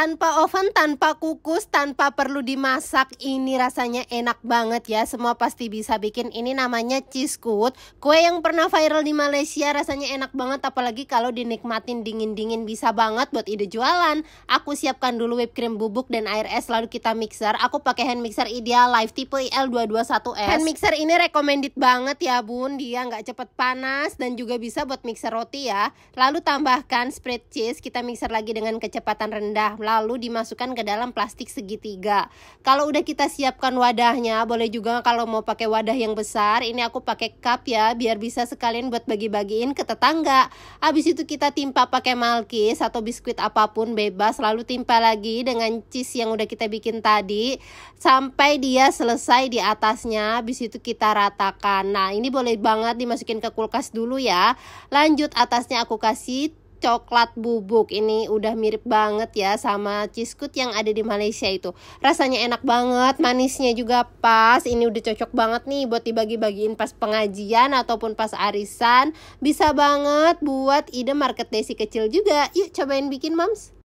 tanpa oven, tanpa kukus, tanpa perlu dimasak. Ini rasanya enak banget ya. Semua pasti bisa bikin. Ini namanya cheesecake. Kue yang pernah viral di Malaysia rasanya enak banget apalagi kalau dinikmatin dingin-dingin bisa banget buat ide jualan. Aku siapkan dulu whipped cream bubuk dan air es lalu kita mixer. Aku pakai hand mixer Ideal Life tipe IL221S. Hand mixer ini recommended banget ya, Bun. Dia nggak cepet panas dan juga bisa buat mixer roti ya. Lalu tambahkan spread cheese, kita mixer lagi dengan kecepatan rendah lalu dimasukkan ke dalam plastik segitiga. Kalau udah kita siapkan wadahnya, boleh juga kalau mau pakai wadah yang besar, ini aku pakai cup ya, biar bisa sekalian buat bagi-bagiin ke tetangga. Habis itu kita timpa pakai malkis atau biskuit apapun bebas, lalu timpa lagi dengan cheese yang udah kita bikin tadi, sampai dia selesai di atasnya, habis itu kita ratakan. Nah, ini boleh banget dimasukin ke kulkas dulu ya. Lanjut atasnya aku kasih coklat bubuk ini udah mirip banget ya sama ciskut yang ada di Malaysia itu rasanya enak banget manisnya juga pas ini udah cocok banget nih buat dibagi-bagiin pas pengajian ataupun pas arisan bisa banget buat ide market desi kecil juga yuk cobain bikin mams